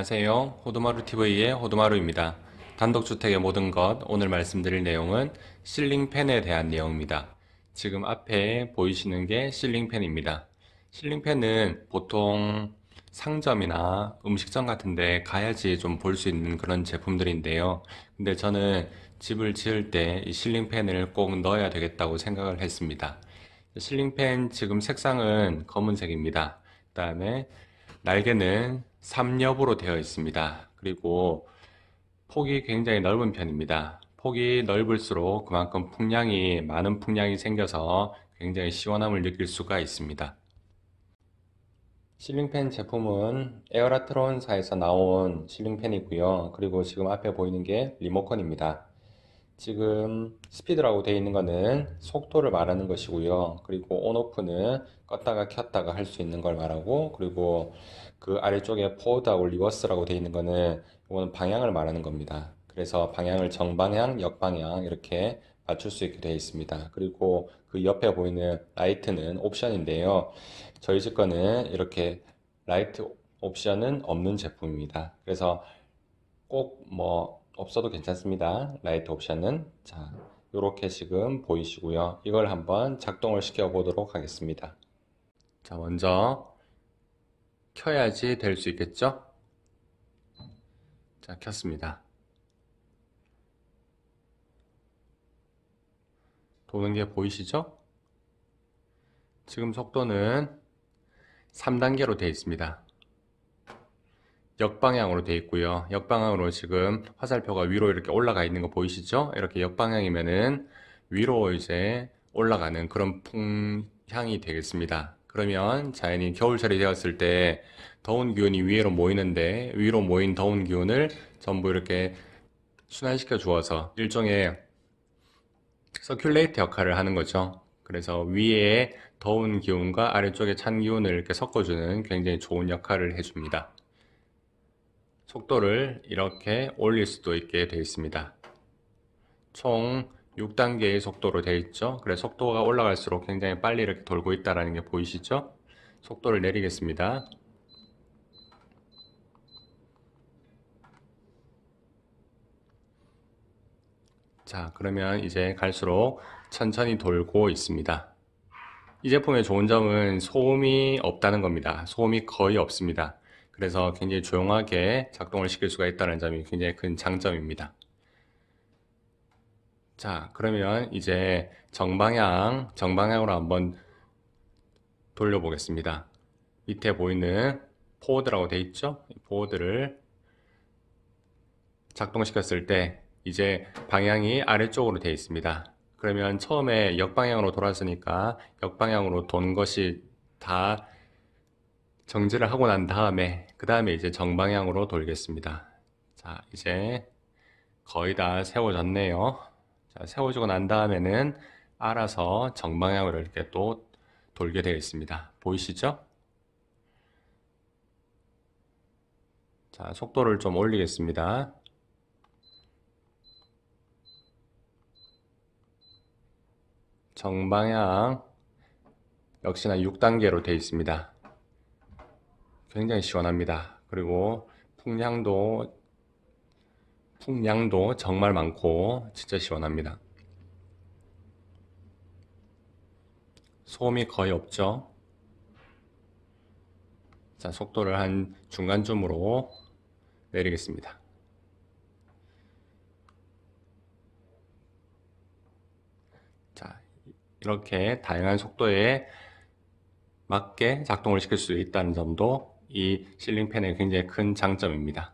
안녕하세요. 호두마루 TV의 호두마루입니다 단독주택의 모든 것 오늘 말씀드릴 내용은 실링팬에 대한 내용입니다. 지금 앞에 보이시는 게 실링팬입니다. 실링팬은 보통 상점이나 음식점 같은데 가야지 좀 볼 수 있는 그런 제품들인데요. 근데 저는 집을 지을 때 이 실링팬을 꼭 넣어야 되겠다고 생각을 했습니다. 실링팬 지금 색상은 검은색입니다. 그 다음에 날개는 3엽으로 되어 있습니다. 그리고 폭이 굉장히 넓은 편입니다. 폭이 넓을수록 그만큼 풍량이 많은 풍량이 생겨서 굉장히 시원함을 느낄 수가 있습니다. 실링팬 제품은 에어라트론사에서 나온 실링팬이고요. 그리고 지금 앞에 보이는 게 리모컨입니다. 지금 스피드라고 되어 있는 거는 속도를 말하는 것이고요. 그리고 온오프는 껐다가 켰다가 할 수 있는 걸 말하고 그리고 그 아래쪽에 포워드하고 리버스라고 되어 있는 거는 이거는 방향을 말하는 겁니다. 그래서 방향을 정방향, 역방향 이렇게 맞출 수 있게 되어 있습니다. 그리고 그 옆에 보이는 라이트는 옵션인데요. 저희 집 거는 이렇게 라이트 옵션은 없는 제품입니다. 그래서 꼭뭐 없어도 괜찮습니다. 라이트 옵션은 자요렇게 지금 보이시고요. 이걸 한번 작동을 시켜 보도록 하겠습니다. 자 먼저 켜야지 될 수 있겠죠? 자 켰습니다. 도는 게 보이시죠? 지금 속도는 3단계로 되어 있습니다. 역방향으로 돼 있고요. 역방향으로 지금 화살표가 위로 이렇게 올라가 있는 거 보이시죠? 이렇게 역방향이면은 위로 이제 올라가는 그런 풍향이 되겠습니다. 그러면 자연히 겨울철이 되었을 때 더운 기운이 위로 모이는데 위로 모인 더운 기운을 전부 이렇게 순환시켜 주어서 일종의 서큘레이트 역할을 하는 거죠. 그래서 위에 더운 기운과 아래쪽에 찬 기운을 이렇게 섞어주는 굉장히 좋은 역할을 해줍니다. 속도를 이렇게 올릴 수도 있게 되어 있습니다. 총 6단계의 속도로 되어 있죠. 그래 속도가 올라갈수록 굉장히 빨리 이렇게 돌고 있다는 게 보이시죠? 속도를 내리겠습니다. 자 그러면 이제 갈수록 천천히 돌고 있습니다. 이 제품의 좋은 점은 소음이 없다는 겁니다. 소음이 거의 없습니다. 그래서 굉장히 조용하게 작동을 시킬 수가 있다는 점이 굉장히 큰 장점입니다. 자, 그러면 이제 정방향, 정방향으로 한번 돌려보겠습니다. 밑에 보이는 포워드라고 되어 있죠? 포워드를 작동시켰을 때 이제 방향이 아래쪽으로 되어 있습니다. 그러면 처음에 역방향으로 돌았으니까 역방향으로 돈 것이 다 정지를 하고 난 다음에 그 다음에 이제 정방향으로 돌겠습니다 자 이제 거의 다 세워졌네요 자, 세워지고 난 다음에는 알아서 정방향으로 이렇게 또 돌게 되어 있습니다 보이시죠? 자 속도를 좀 올리겠습니다 정방향 역시나 6단계로 되어 있습니다 굉장히 시원합니다. 그리고 풍량도 풍량도 정말 많고 진짜 시원합니다. 소음이 거의 없죠. 자, 속도를 한 중간쯤으로 내리겠습니다. 자, 이렇게 다양한 속도에 맞게 작동을 시킬 수 있다는 점도 이 실링팬의 굉장히 큰 장점입니다.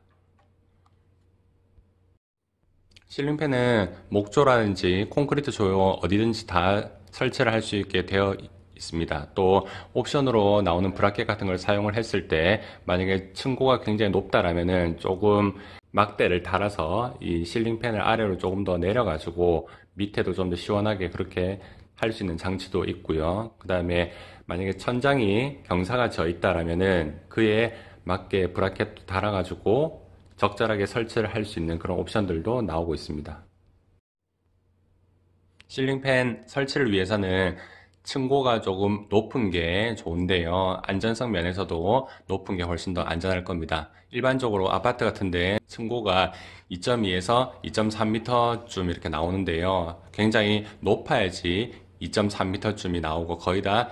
실링팬은 목조라든지 콘크리트 조형 어디든지 다 설치를 할 수 있게 되어 있습니다. 또 옵션으로 나오는 브라켓 같은 걸 사용을 했을 때 만약에 층고가 굉장히 높다라면은 조금 막대를 달아서 이 실링팬을 아래로 조금 더 내려가지고 밑에도 좀 더 시원하게 그렇게 할 수 있는 장치도 있고요. 그 다음에 만약에 천장이 경사가 져 있다라면은 그에 맞게 브라켓도 달아가지고 적절하게 설치를 할 수 있는 그런 옵션들도 나오고 있습니다. 실링팬 설치를 위해서는 층고가 조금 높은 게 좋은데요. 안전성 면에서도 높은 게 훨씬 더 안전할 겁니다. 일반적으로 아파트 같은데 층고가 2.2에서 2.3m쯤 이렇게 나오는데요. 굉장히 높아야지 2.3m쯤이 나오고 거의 다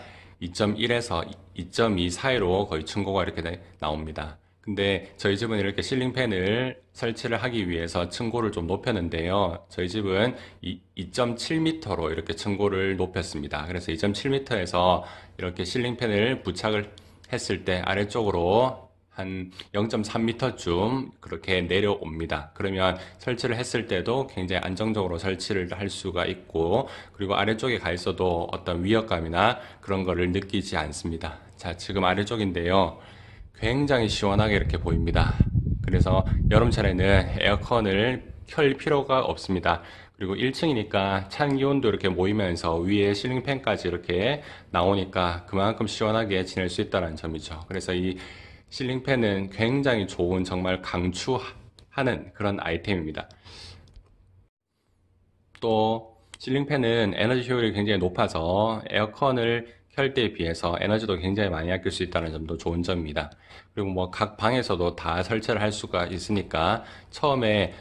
2.1에서 2.2 사이로 거의 층고가 이렇게 나옵니다. 근데 저희 집은 이렇게 실링팬을 설치를 하기 위해서 층고를 좀 높였는데요. 저희 집은 2.7m로 이렇게 층고를 높였습니다. 그래서 2.7m에서 이렇게 실링팬을 부착을 했을 때 아래쪽으로 한 0.3m쯤 그렇게 내려옵니다. 그러면 설치를 했을 때도 굉장히 안정적으로 설치를 할 수가 있고 그리고 아래쪽에 가 있어도 어떤 위협감이나 그런 거를 느끼지 않습니다. 자 지금 아래쪽인데요. 굉장히 시원하게 이렇게 보입니다. 그래서 여름철에는 에어컨을 켤 필요가 없습니다. 그리고 1층이니까 찬 기온도 이렇게 모이면서 위에 실링팬까지 이렇게 나오니까 그만큼 시원하게 지낼 수 있다는 점이죠. 그래서 이 실링팬은 굉장히 좋은 정말 강추하는 그런 아이템입니다. 또 실링팬은 에너지 효율이 굉장히 높아서 에어컨을 켤 때에 비해서 에너지도 굉장히 많이 아낄 수 있다는 점도 좋은 점입니다. 그리고 뭐 각 방에서도 다 설치를 할 수가 있으니까 처음에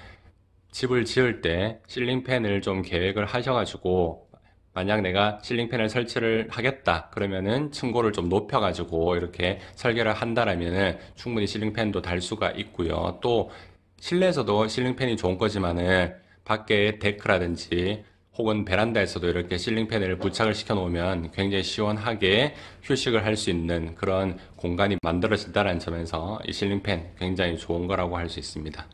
집을 지을 때 실링팬을 좀 계획을 하셔가지고 만약 내가 실링팬을 설치를 하겠다 그러면은 층고를 좀 높여 가지고 이렇게 설계를 한다라면은 충분히 실링팬도 달 수가 있고요 또 실내에서도 실링팬이 좋은 거지만은 밖에 데크라든지 혹은 베란다에서도 이렇게 실링팬을 부착을 시켜 놓으면 굉장히 시원하게 휴식을 할 수 있는 그런 공간이 만들어진다는 점에서 이 실링팬 굉장히 좋은 거라고 할 수 있습니다